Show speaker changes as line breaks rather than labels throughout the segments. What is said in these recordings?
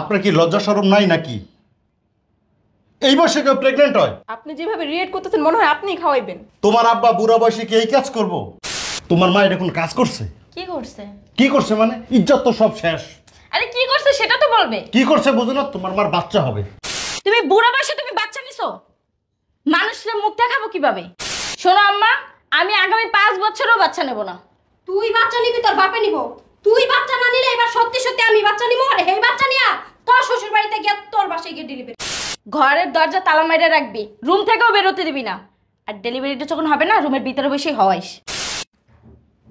আপনার কি লজ্জা সরম নাই নাকি এই বয়সে কেউ প্রেগনেন্ট হয়
আপনি যেভাবে রিয়েট করতেছেন মনে হয় আপনিই খাওয়াইবেন
তোমার আব্বা বুড়া বয়সে কি এই কাজ করব তোমার মা এরকম কাজ করছে কি করছে কি করছে মানে ইজ্জত তো সব শেষ
আরে কি করছে সেটা তো
বলবে
কি করছে বুঝো না তোমার মার বাচ্চা হবে
তুমি বুড়া বয়সে তুমি বাচ্চা নিছো মানুষের মুখ দেখাবো কিভাবে শোনো আম্মা আমি আগামী পাঁচ বছরও বাচ্চা নেব না তুই বাচ্চা নিবি তোর বাপে নিবো তুই বাচ্চা না নিলে এবার সত্যি সত্যি আমি বাচ্চা নিব আর হেই বাচ্চা নিয়া তোর শ্বশুর বাড়িতে গিয়ে তোর বাসায় গিয়ে ডেলিভারি ঘরের দরজা তালা মেরে রাখবি রুম থেকেও বেরোতে দিবি না আর ডেলিভারিটা যখন হবে না রুমের ভিতরে বসে হওয়াইস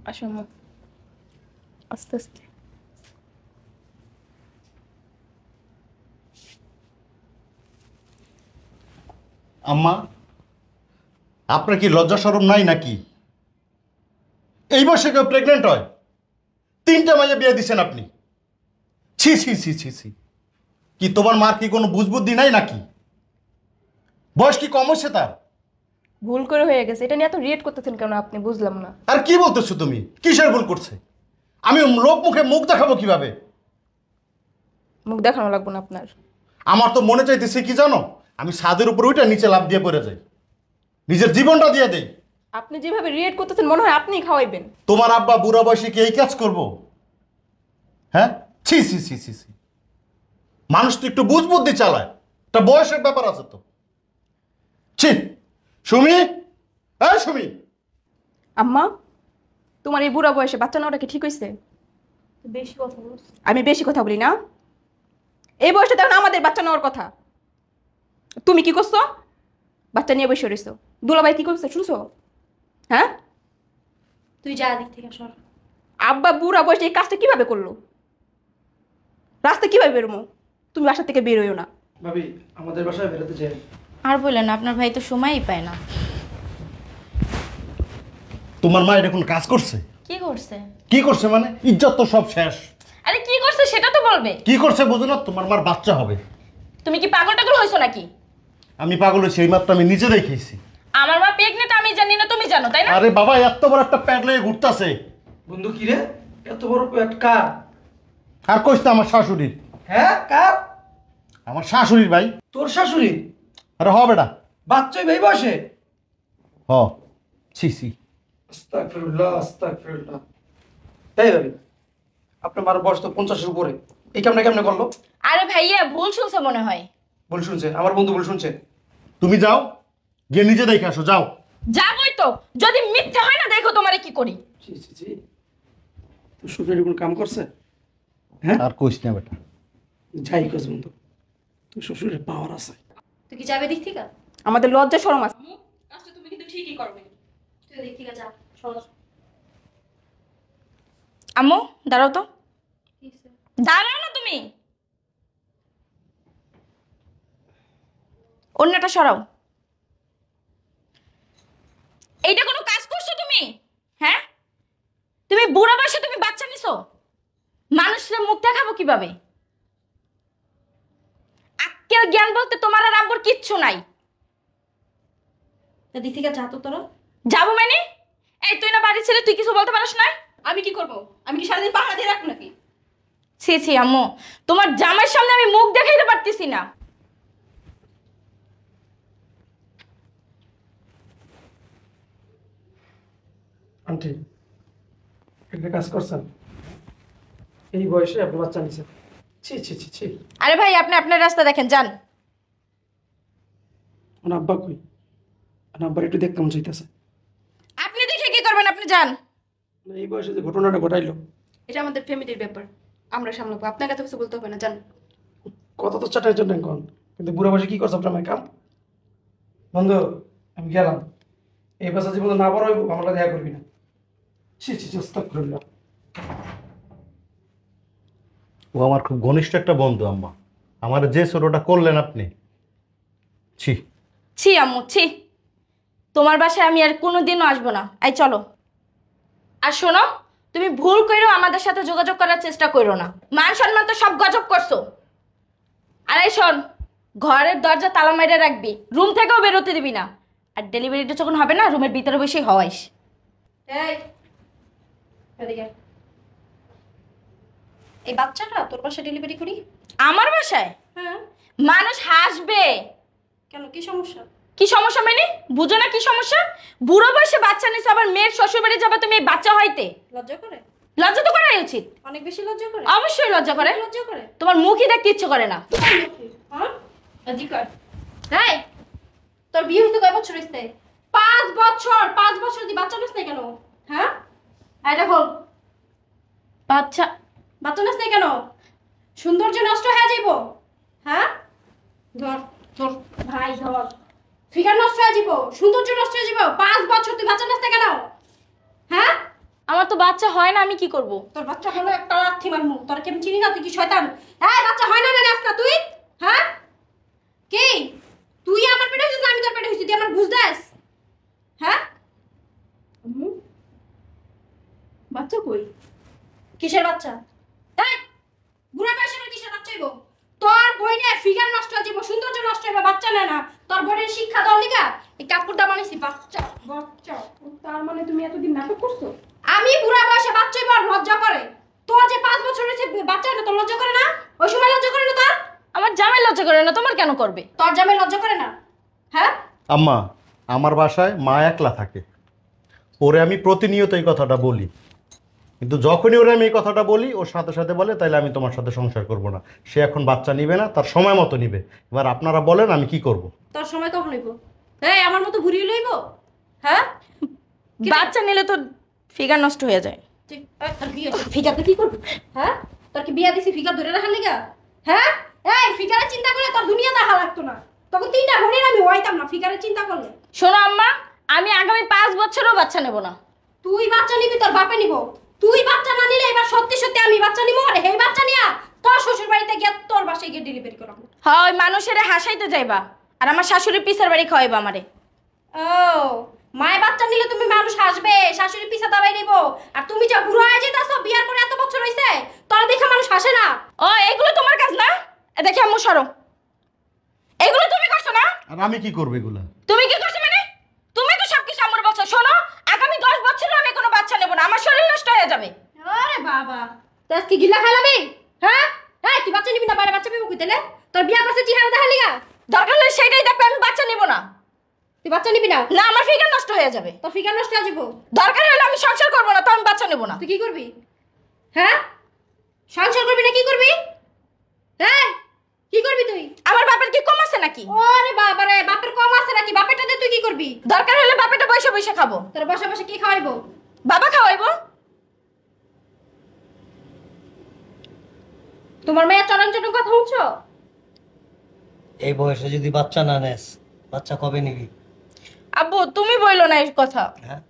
আসো আস্তে আস্তে
আম্মা আপনার কি লজ্জা সরম নাই নাকি এই বয়সে কেউ প্রেগনেন্ট হয় তিনটা মাইয়া বিয়ে দিছেন আপনি ছি ছি ছি ছি ছি কি তোমার মার কি কোনো বুঝবুদ্ধি নাই নাকি বয়স কি কম হচ্ছে তার
ভুল করে হয়ে গেছে এটা নিয়ে এত রিয়েট করতেছেন কেন আপনি বুঝলাম না
আর কি বলতেছো তুমি কিসের ভুল করছে আমি লোক মুখে মুখ দেখাবো কিভাবে
মুখ দেখানো লাগবে না আপনার
আমার তো মনে চাইতেছে কি জানো আমি সাদের উপর ওইটা নিচে লাভ দিয়ে পড়ে যাই নিজের জীবনটা দিয়ে দেই
আপনি যেভাবে রিয়েট করতেছেন মনে হয় আপনিই খাওয়াইবেন
তোমার আব্বা বুড়া বয়সে কি এই কাজ করব হ্যাঁ ছি ছি ছি ছি ছি মানুষ তো একটু বুঝ বুদ্ধি চালায় একটা বয়সের ব্যাপার আছে তো ছি
সুমি হ্যাঁ সুমি আম্মা তোমার এই বুড়া বয়সে বাচ্চা নেওয়াটা কি ঠিক হয়েছে বেশি কথা আমি বেশি কথা বলি না এই বয়সে তখন আমাদের বাচ্চা নেওয়ার কথা তুমি কি করছো বাচ্চা নিয়ে বসে রয়েছো দুলাভাই কি করছো শুনছো হ্যাঁ তুই যা দিক থেকে সর আব্বা বুড়া এই কাজটা কিভাবে করলো রাস্তা কিভাবে তুমি বাসা থেকে না
ভাবি আমাদের বাসায় বেরোতে চাই
আর আপনার ভাই তো
সময়ই পায় না
তোমার মা এটা কাজ করছে কি করছে কি করছে মানে ইজ্জত তো সব শেষ
আরে কি করছে সেটা তো বলবে
কি করছে বোঝো না তোমার মার বাচ্চা হবে
তুমি কি পাগল টাগল হয়েছো নাকি
আমি পাগল হয়েছি এই মাত্র আমি নিজে দেখেছি
আমার মা প্রেগনেন্ট আমি জানি না তুমি জানো তাই না আরে
বাবা এত বড় একটা প্যাড লয়ে ঘুরতাছে বন্ধু কি রে এত বড় প্যাড কার আর কইছ তো আমার শাশুড়ির হ্যাঁ কার আমার শাশুড়ি ভাই তোর শাশুড়ি আরে হ বেটা বাচ্চাই ভাই বসে হ ছি ছি আস্তাগফিরুল্লাহ আস্তাগফিরুল্লাহ তাই ভাবি আপনার মার বয়স তো পঞ্চাশের উপরে এই কেমনে কেমনে করলো
আরে ভাইয়া ভুল শুনছে মনে হয়
ভুল শুনছে আমার বন্ধু ভুল শুনছে তুমি যাও গিয়ে নিজে দেখে আসো যাও
যাবোই তো যদি মিথ্যা হয় না দেখো তোমারে কি করি
তো শ্বশুর কোনো কাম করছে
হ্যাঁ আর কইছ না বেটা
যাই কইছ বন্ধু তোর শ্বশুরের পাওয়ার আছে তুই কি যাবে দেখতে থেকে আমাদের লজ্জা শরম আছে আচ্ছা তুমি কিন্তু ঠিকই করবে তুই দেখতে থেকে যা
আম্মু দাঁড়াও তো দাঁড়াও না তুমি অন্যটা সরাও কিভাবে আক্কেল জ্ঞান বলতে তোমার আর আব্বুর কিচ্ছু নাই দিদি থেকে যা তো তোরা যাবো মানে এই তুই না বাড়ি ছেলে তুই কিছু বলতে পারিস না আমি কি করব আমি কি সারাদিন পাহাড়া দিয়ে রাখবো নাকি ছি ছি আম্মু তোমার জামার সামনে আমি মুখ দেখাইতে পারতেছি না
আন্টি একটা কাজ করছেন এই বয়সে আপনি বাচ্চা ছি ছি ছি ছি
আরে ভাই আপনি আপনার রাস্তা দেখেন যান
ওনার আব্বা কই ওনার আব্বার একটু দেখতে মন চাইতেছে
আপনি দেখে কি করবেন আপনি যান
এই বয়সে যে ঘটনাটা ঘটাইলো
এটা আমাদের ফ্যামিলির ব্যাপার আমরা সামলাবো আপনার কাছে কিছু বলতে হবে না যান
কত তো চাটার জন্য এখন কিন্তু বুড়া বয়সে কি করছো আপনার কাম বন্ধু আমি গেলাম এই বছর জীবন না বড় হইব আমার দেখা করবি না ছি ছি চস্তাক করলাম ও আমার খুব ঘনিষ্ঠ একটা বন্ধু আম্মা আমার যে ছোটটা করলেন আপনি ছি
ছি আম্মু ছি তোমার বাসায় আমি আর কোনো দিনও আসবো না এই চলো আর শোনো তুমি ভুল কইরো আমাদের সাথে যোগাযোগ করার চেষ্টা করো না মান সম্মান তো সব গজব করছো আর এই শোন ঘরের দরজা তালা মাইরে রাখবি রুম থেকেও বেরোতে দিবি না আর ডেলিভারিটা যখন হবে না রুমের ভিতরে বসেই হওয়াইস এই এই বাচ্চাটা তোর বাসায় ডেলিভারি করি আমার বাসায় হ্যাঁ মানুষ হাসবে কেন কি সমস্যা কি সমস্যা মানে বুঝো না কি সমস্যা বুড়ো বয়সে বাচ্চা নিছো আবার মেয়ের শ্বশুর বাড়ি যাবে তুমি এই বাচ্চা হইতে লজ্জা করে লজ্জা তো করাই উচিত অনেক বেশি লজ্জা করে অবশ্যই লজ্জা করে লজ্জা করে তোমার মুখই দেখতে ইচ্ছে করে না অধিকার হ্যাঁ তোর বিয়ে হইতে কয় বছর হইছে পাঁচ বছর পাঁচ বছর দি বাচ্চা নিস না কেন হ্যাঁ এটা দেখো বাচ্চা বাচ্চা নাচ কেন সৌন্দর্য নষ্ট হয়ে যাইব হ্যাঁ ধর ধর ভাই ধর ফিগার নষ্ট হয়ে যাইব সৌন্দর্য নষ্ট হয়ে যাইব পাঁচ বছর তুই বাচ্চা নাচতে কেন হ্যাঁ আমার তো বাচ্চা হয় না আমি কি করব তোর বাচ্চা হলো একটা লাথি মারমু তোর কেমন চিনি না তুই কি শয়তান হ্যাঁ বাচ্চা হয় না না নাচ না তুই হ্যাঁ কে তুই আমার পেটে হইছিস আমি তোর পেটে হইছি তুই আমার বুঝ দাস হ্যাঁ বাচ্চা কই কিসের বাচ্চা পড়ে ফিগার নষ্ট হয়ে সৌন্দর্য নষ্ট হবে বাচ্চা নেয় না তোর ঘরের শিক্ষা দল লিগা এই কাপড়টা মানেছি বাচ্চা বাচ্চা
তার মানে তুমি এতদিন নাটক করছো আমি
বুড়া বয়সে বাচ্চা বল লজ্জা করে তোর যে পাঁচ বছর হয়েছে বাচ্চা না তোর লজ্জা করে না ওই সময় লজ্জা করে না তার আমার জামাই লজ্জা করে না তোমার কেন করবে তোর জামাই লজ্জা করে না
হ্যাঁ আম্মা আমার বাসায় মা একলা থাকে ওরে আমি প্রতিনিয়ত এই কথাটা বলি কিন্তু যখনই ওরা আমি এই কথাটা বলি ওর সাথে সাথে বলে তাহলে আমি তোমার সাথে সংসার করব না সে এখন বাচ্চা নিবে না তার সময় মতো নিবে এবার আপনারা বলেন আমি কি করব
তার সময় কখন নিব হ্যাঁ আমার মতো ঘুরিয়ে লইব হ্যাঁ বাচ্চা নিলে তো ফিগার নষ্ট হয়ে যায় ফিগারটা কি করবো হ্যাঁ তোর কি বিয়া দিছি ফিগার ধরে রাখার লিগা হ্যাঁ এই ফিগারের চিন্তা করলে তোর দুনিয়া দেখা লাগতো না তখন তিনটা ঘড়ির আমি ওয়াইতাম না ফিগারের চিন্তা করলে শোনো আম্মা আমি আগামী পাঁচ বছরও বাচ্চা নেব না তুই বাচ্চা নিবি তোর বাপে নিবো তুই বাচ্চা না নিলে এবার সত্যি সত্যি আমি বাচ্চা নিব আর হেই বাচ্চা নিয়া তোর শ্বশুর বাড়িতে গিয়া তোর বাসায় গিয়ে ডেলিভারি করাবো হয় মানুষের হাসাইতে যাইবা আর আমার শাশুড়ির পিসার বাড়ি খাওয়াইবা আমারে ও মায়ের বাচ্চা নিলে তুমি মানুষ হাসবে শাশুড়ি পিসা দাবাই নিব আর তুমি যা বুড়ো হয়ে যেতেছো বিয়ার করে এত বছর হইছে তোরা দেখে মানুষ হাসে না ও এগুলো তোমার কাজ না দেখে আম্মু সরো এগুলো তুমি করছো না
আর আমি কি করব এগুলো
তুমি কি হয়ে যাবে আরে বাবা তুই আজকে গিলা খালাবি হ্যাঁ হ্যাঁ তুই বাচ্চা নিবি না বাইরে বাচ্চা পাবি কইতেলে তোর বিয়া করছে চিহারা দেখালি গা দরকার হলে সেটাই দেখবে আমি বাচ্চা নিব না তুই বাচ্চা নিবি না না আমার ফিগার নষ্ট হয়ে যাবে তোর ফিগার নষ্ট হয়ে যাবো দরকার হলে আমি সংসার করবো না তো আমি বাচ্চা নেবো না তুই কি করবি হ্যাঁ সংসার করবি না কি করবি হ্যাঁ কি করবি তুই আমার বাপের কি কম আছে নাকি ওরে বাবা রে বাপের কম আছে নাকি বাপেটা দিয়ে তুই কি করবি দরকার হলে বাপেটা বসে বসে খাবো তোর বসে বসে কি খাওয়াইবো বাবা খাওয়াইবো তোমার মেয়ে চরণ চরণ কথা শুনছো
এই বয়সে যদি বাচ্চা না নেস বাচ্চা কবে নিবি
আব্বু তুমি বইলো না এই কথা
হ্যাঁ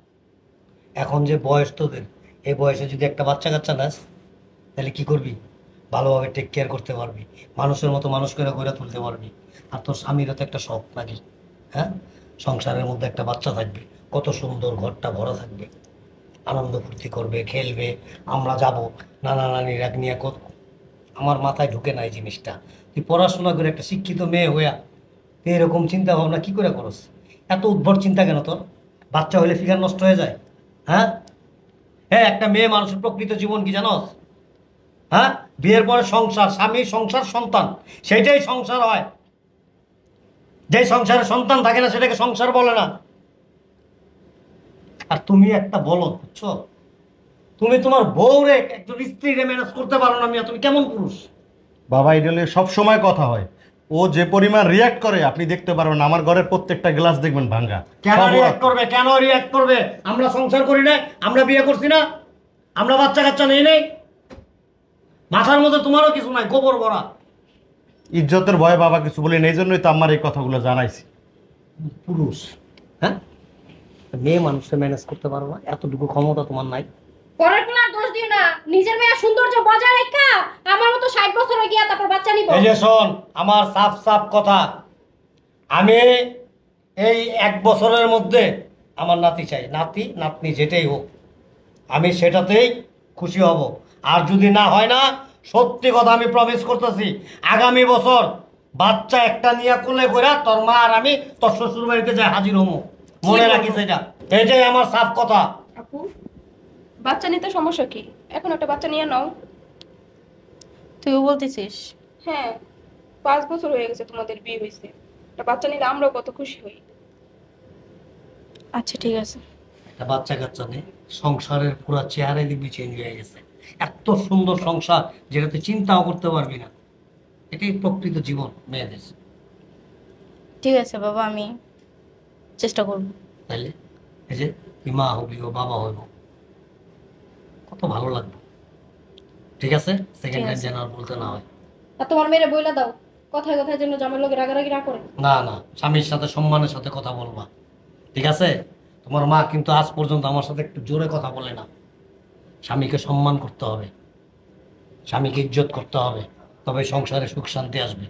এখন যে বয়স তোদের এই বয়সে যদি একটা বাচ্চা কাচ্চা নেস তাহলে কি করবি ভালোভাবে টেক কেয়ার করতে পারবি মানুষের মতো মানুষ করে গড়ে তুলতে পারবি আর তোর স্বামীরও তো একটা শখ নাকি হ্যাঁ সংসারের মধ্যে একটা বাচ্চা থাকবে কত সুন্দর ঘরটা ভরা থাকবে আনন্দ ফুর্তি করবে খেলবে আমরা যাব নানা নানি রাগ নিয়ে আমার মাথায় ঢুকে নাই জিনিসটা তুই পড়াশোনা করে একটা শিক্ষিত মেয়ে হইয়া তুই এরকম চিন্তা ভাবনা কী করে করস এত উদ্ভর চিন্তা কেন তোর বাচ্চা হলে ফিগার নষ্ট হয়ে যায় হ্যাঁ হ্যাঁ একটা মেয়ে মানুষের প্রকৃত জীবন কি জানো হ্যাঁ বিয়ের পরে সংসার স্বামী সংসার সন্তান সেইটাই সংসার হয় যে সংসারে সন্তান থাকে না সেটাকে সংসার বলে না আর তুমি একটা বলো বুঝছো তুমি তোমার বউরে একজন স্ত্রীরে ম্যানেজ করতে পারো না মিয়া তুমি কেমন পুরুষ
বাবা ইডলে সব সবসময় কথা হয় ও যে পরিমাণ রিয়াক্ট করে আপনি দেখতে পারবেন আমার ঘরের প্রত্যেকটা গ্লাস দেখবেন ভাঙ্গা কেন রিয়াক্ট
করবে কেন রিয়াক্ট করবে আমরা সংসার করি না আমরা বিয়ে করছি না আমরা বাচ্চা কাচ্চা নেই নেই মাথার মধ্যে তোমারও কিছু নাই গোবর ভরা
ইজ্জতের ভয়ে বাবা কিছু বলি এই জন্যই তো আমার এই কথাগুলো জানাইছি পুরুষ হ্যাঁ মেয়ে মানুষে ম্যানেজ করতে পারো না এতটুকু ক্ষমতা তোমার নাই
পরের পোলার দোষ দিও না নিজের মেয়ে সৌন্দর্য বজায় রাখা আমার মতো ষাট বছর হয়ে গিয়া তারপর বাচ্চা নিব এই যে
শোন আমার সাফ সাফ কথা আমি এই এক বছরের মধ্যে আমার নাতি চাই নাতি নাতনি যেটাই হোক আমি সেটাতেই খুশি হব আর যদি না হয় না সত্যি কথা আমি প্রমিস করতেছি আগামী বছর বাচ্চা একটা নিয়ে কোলে করে তোর মা আর আমি তোর শ্বশুর বাড়িতে যাই হাজির হমো মনে রাখিস এটা এটাই আমার সাফ কথা
বাচ্চা নিতে সমস্যা কি এখন একটা বাচ্চা নিয়ে নাও তুইও বলতেছিস হ্যাঁ পাঁচ বছর হয়ে গেছে তোমাদের বিয়ে হয়েছে একটা বাচ্চা নিলে আমরাও কত খুশি হই
আচ্ছা ঠিক আছে
একটা বাচ্চা কাচ্চা নেই সংসারের পুরো চেহারাই দেখবি চেঞ্জ হয়ে গেছে এত সুন্দর সংসার যেটা তুই চিন্তাও করতে পারবি না এটাই প্রকৃত জীবন মেয়েদের
ঠিক আছে বাবা আমি চেষ্টা করব
তাহলে এই যে তুই মা হবি ও বাবা হবো কত ভালো লাগবে ঠিক আছে সেকেন্ড টাইম যেন বলতে না হয়
আর তোমার মেয়ের বইলা দাও কথায় কথায় যেন জামাই লোকের রাগারাগি না করে
না না স্বামীর সাথে সম্মানের সাথে কথা বলবা ঠিক আছে তোমার মা কিন্তু আজ পর্যন্ত আমার সাথে একটু জোরে কথা বলে না স্বামীকে সম্মান করতে হবে স্বামীকে ইজ্জত করতে হবে তবে সংসারে সুখ শান্তি আসবে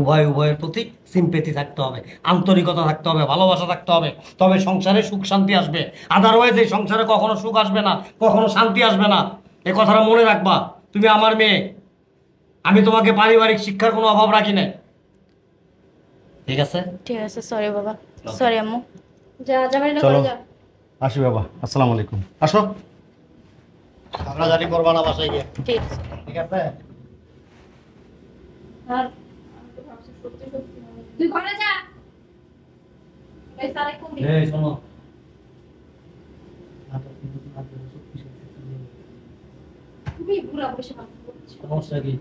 উভয় উভয়ের প্রতি সিম্পেথি থাকতে হবে আন্তরিকতা থাকতে হবে ভালোবাসা থাকতে হবে তবে সংসারে সুখ শান্তি আসবে আদারওয়াইজ এই সংসারে কখনো সুখ আসবে না কখনো শান্তি আসবে না এ কথাটা মনে রাখবা তুমি আমার মেয়ে আমি তোমাকে পারিবারিক শিক্ষার
কোনো অভাব রাখি না ঠিক আছে
ঠিক আছে সরি বাবা সরি আম্মু যা যাবেন না চলো
আসি বাবা আসসালামু আলাইকুম আসো
আমরা জানি করবা না বাসায় গিয়ে ঠিক আছে ঠিক আছে
আর তুই ঘরে যা এই তারে কোন তুমি ঘুরা বসে সমস্যা কি